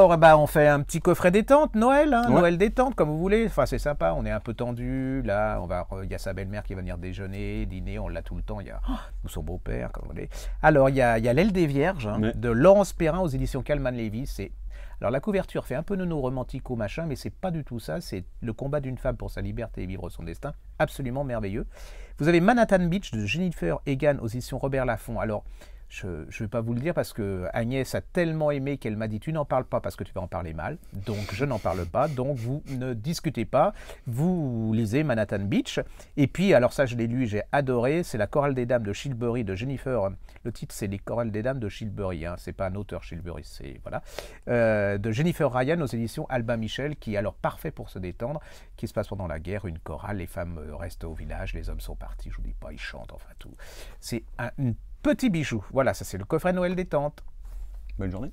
Alors, eh bah, ben, on fait un petit coffret détente, Noël, hein, Noël détente, comme vous voulez. Enfin, c'est sympa, on est un peu tendu. Là, on va, euh, il y a sa belle-mère qui va venir déjeuner, dîner, on l'a tout le temps. Il y a oh son beau-père, comme vous voulez. Alors, il y a, L'Aile des Vierges hein, de Laurence Perrin aux éditions Kalman Levy, C'est alors la couverture fait un peu nono romantico machin, mais c'est pas du tout ça. C'est le combat d'une femme pour sa liberté et vivre son destin. Absolument merveilleux. Vous avez Manhattan Beach de Jennifer Egan aux éditions Robert Laffont. Alors je ne vais pas vous le dire parce que Agnès a tellement aimé qu'elle m'a dit tu n'en parles pas parce que tu vas en parler mal. Donc je n'en parle pas. Donc vous ne discutez pas. Vous lisez Manhattan Beach. Et puis alors ça je l'ai lu, j'ai adoré. C'est la chorale des dames de Chilbury de Jennifer. Le titre c'est les chorales des dames de Chilbury. Hein. C'est pas un auteur Chilbury, c'est voilà euh, de Jennifer Ryan aux éditions Albin Michel qui est alors parfait pour se détendre, qui se passe pendant la guerre, une chorale, les femmes restent au village, les hommes sont partis. Je vous dis pas ils chantent enfin tout. C'est un, petit bijou. Voilà, ça c'est le coffret Noël des tentes. Bonne journée.